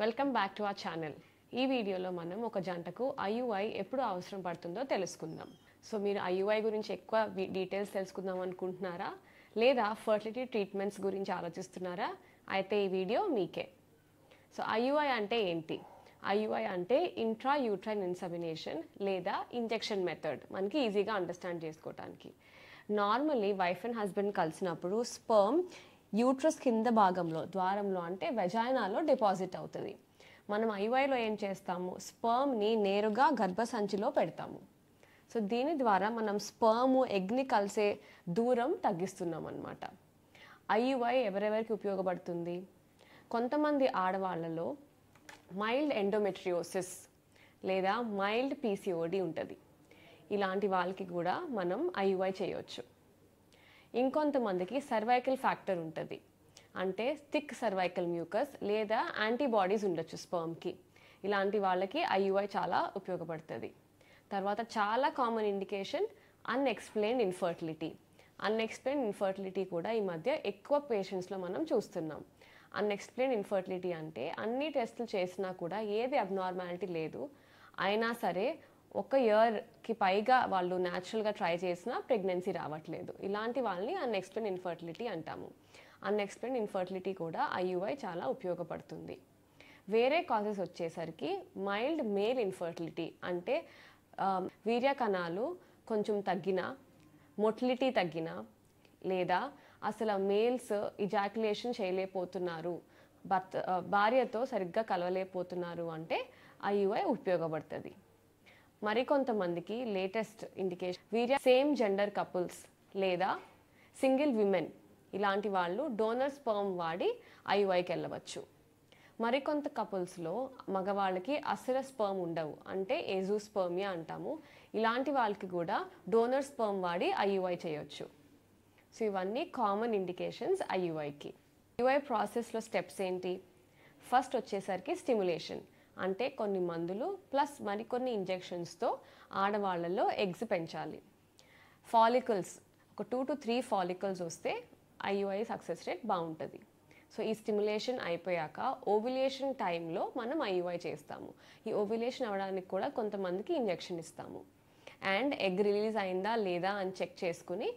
welcome back to our channel ఈ వీడియోలో మనం ఒక జంటకు ఐయుఐ ఎప్పుడు అవసరం పడుతుందో తెలుసుకుందాం సో మీరు ఐయుఐ గురించి ఎక్కువ డీటెయిల్స్ తెలుసుకుందాం అనుకుంటున్నారా లేదా ఫర్టిలిటీ ట్రీట్మెంట్స్ గురించి ఆలోచిస్తున్నారా అయితే ఈ వీడియో మీకే సో ఐయుఐ అంటే ఏంటి ఐయుఐ అంటే ఇంట్రా యూట్రైన్ ఇన్సమినేషన్ లేదా ఇంజెక్షన్ మెథడ్ మనకి ఈజీగా అండర్స్టాండ్ చేసుకోవటానికి నార్మల్లీ వైఫ్ అండ్ హస్బెండ్ కలిసినప్పుడు స్పర్మ్ యూట్రస్ కింద భాగంలో ద్వారంలో అంటే వెజాయనాలో డిపాజిట్ అవుతుంది మనం ఐవైలో ఏం చేస్తాము స్పర్మ్ని నేరుగా గర్భసంచిలో పెడతాము సో దీని ద్వారా మనం స్పర్ము ఎగ్ని కలిసే దూరం తగ్గిస్తున్నాం అనమాట ఐవై ఎవరెవరికి ఉపయోగపడుతుంది కొంతమంది ఆడవాళ్ళలో మైల్డ్ ఎండోమెట్రియోసిస్ లేదా మైల్డ్ పీసీఓడి ఉంటుంది ఇలాంటి వాళ్ళకి కూడా మనం ఐవై చేయవచ్చు ఇంకొంతమందికి సర్వైకల్ ఫ్యాక్టర్ ఉంటుంది అంటే థిక్ సర్వైకల్ మ్యూకస్ లేదా యాంటీబాడీస్ ఉండొచ్చు స్పర్మ్కి ఇలాంటి వాళ్ళకి ఐయుఐ చాలా ఉపయోగపడుతుంది తర్వాత చాలా common indication unexplained infertility unexplained infertility కూడా ఈ మధ్య ఎక్కువ పేషెంట్స్లో మనం చూస్తున్నాం అన్ఎక్స్ప్లెయిన్ ఇన్ఫర్టిలిటీ అంటే అన్ని టెస్టులు చేసినా కూడా ఏది అబ్నార్మాలిటీ లేదు అయినా సరే ఒక ఇయర్కి పైగా వాళ్ళు న్యాచురల్గా ట్రై చేసినా ప్రెగ్నెన్సీ రావట్లేదు ఇలాంటి వాళ్ళని అన్ఎక్స్ప్లెయిన్ ఇన్ఫర్టిలిటీ అంటాము అన్ఎక్స్ప్లెయిన్ ఇన్ఫర్టిలిటీ కూడా ఐయుఐ చాలా ఉపయోగపడుతుంది వేరే కాజెస్ వచ్చేసరికి మైల్డ్ మేల్ ఇన్ఫర్టిలిటీ అంటే వీర్య కణాలు కొంచెం తగ్గిన మొటిలిటీ తగ్గిన లేదా అసలు మేల్స్ ఇజాక్యులేషన్ చేయలేకపోతున్నారు భర్త భార్యతో సరిగ్గా కలవలేకపోతున్నారు అంటే ఐయుఐ ఉపయోగపడుతుంది మరికొంతమందికి లేటెస్ట్ ఇండికేషన్ వీరి సేమ్ జెండర్ కపుల్స్ లేదా సింగిల్ విమెన్ ఇలాంటి వాళ్ళు డోనర్ స్పర్మ్ వాడి ఐవైకి వెళ్ళవచ్చు మరికొంత కపుల్స్లో మగవాళ్ళకి అసిర స్పర్మ్ ఉండవు అంటే ఏజూ స్పర్మియా అంటాము ఇలాంటి వాళ్ళకి కూడా డోనర్ స్పర్మ్ వాడి ఐయుఐ చేయొచ్చు సో ఇవన్నీ కామన్ ఇండికేషన్స్ ఐయుఐకి యుఐ ప్రాసెస్లో స్టెప్స్ ఏంటి ఫస్ట్ వచ్చేసరికి స్టిములేషన్ అంటే కొన్ని మందులు ప్లస్ మరికొన్ని ఇంజెక్షన్స్తో ఆడవాళ్ళలో ఎగ్స్ పెంచాలి ఫాలికల్స్ ఒక టూ టు త్రీ ఫాలికల్స్ వస్తే ఐయుఐ సక్సెస్ రేట్ బాగుంటుంది సో ఈ స్టిములేషన్ అయిపోయాక ఓవిలేషన్ టైంలో మనం ఐయుఐ చేస్తాము ఈ ఓవిలేషన్ అవ్వడానికి కూడా కొంతమందికి ఇంజెక్షన్ ఇస్తాము అండ్ ఎగ్ రిలీజ్ అయిందా లేదా అని చెక్ చేసుకుని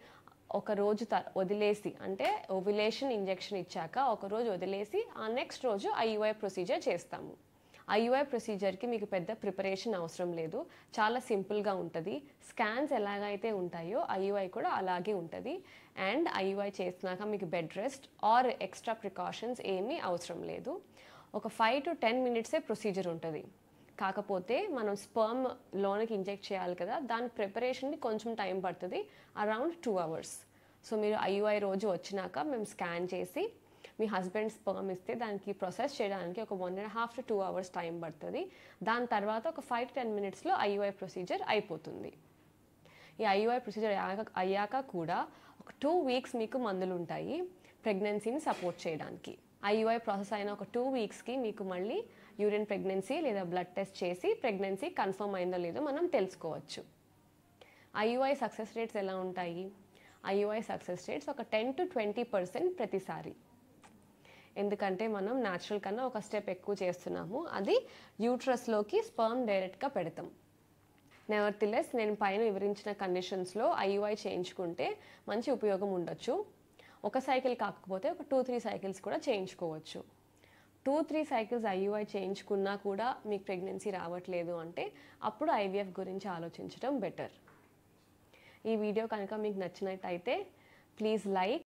ఒక రోజు త వదిలేసి అంటే ఓవిలేషన్ ఇంజెక్షన్ ఇచ్చాక ఒక రోజు వదిలేసి ఆ నెక్స్ట్ రోజు ఐయుఐ ప్రొసీజర్ చేస్తాము ఐయుఐ ప్రొసీజర్కి మీకు పెద్ద ప్రిపరేషన్ అవసరం లేదు చాలా సింపుల్గా ఉంటుంది స్కాన్స్ ఎలాగైతే ఉంటాయో ఐయుఐ కూడా అలాగే ఉంటుంది అండ్ ఐయుఐ చేసినాక మీకు bed rest or extra precautions ఏమీ అవసరం లేదు ఒక ఫైవ్ టు టెన్ మినిట్సే ప్రొసీజర్ ఉంటుంది కాకపోతే మనం స్పర్మ్ లోనికి ఇంజెక్ట్ చేయాలి కదా దాని ప్రిపరేషన్కి కొంచెం టైం పడుతుంది అరౌండ్ టూ అవర్స్ సో మీరు ఐయుఐ రోజు వచ్చినాక మేము స్కాన్ చేసి మీ హస్బెండ్ స్పర్మ్ ఇస్తే దానికి ప్రాసెస్ చేయడానికి ఒక one and half to two hours time పడుతుంది దాని తర్వాత ఒక ఫైవ్ టు టెన్ మినిట్స్లో ఐయుఐ ప్రొసీజర్ అయిపోతుంది ఈ ఐయుఐ ప్రొసీజర్ అయ్యాక అయ్యాక కూడా ఒక టూ వీక్స్ మీకు మందులు ఉంటాయి ప్రెగ్నెన్సీని సపోర్ట్ చేయడానికి ఐయుఐ ప్రాసెస్ అయిన ఒక టూ వీక్స్కి మీకు మళ్ళీ యూరిన్ ప్రెగ్నెన్సీ లేదా బ్లడ్ టెస్ట్ చేసి ప్రెగ్నెన్సీ కన్ఫర్మ్ అయిందో లేదో మనం తెలుసుకోవచ్చు ఐయుఐ సక్సెస్ రేట్స్ ఎలా ఉంటాయి ఐయుఐ సక్సెస్ రేట్స్ ఒక టెన్ టు ట్వంటీ పర్సెంట్ ప్రతిసారి ఎందుకంటే మనం న్యాచురల్ కన్నా ఒక స్టెప్ ఎక్కువ చేస్తున్నాము అది యూట్రస్లోకి స్పర్మ్ డైరెక్ట్గా పెడతాం తిలెస్ నేను పైన వివరించిన కండిషన్స్లో ఐయుఐ చేయించుకుంటే మంచి ఉపయోగం ఉండొచ్చు ఒక సైకిల్ కాకపోతే ఒక టూ త్రీ సైకిల్స్ కూడా చేయించుకోవచ్చు టూ త్రీ సైకిల్స్ ఐయుఐ చేయించుకున్నా కూడా మీకు ప్రెగ్నెన్సీ రావట్లేదు అంటే అప్పుడు ఐవీఎఫ్ గురించి ఆలోచించడం బెటర్ ఈ వీడియో కనుక మీకు నచ్చినట్టయితే ప్లీజ్ లైక్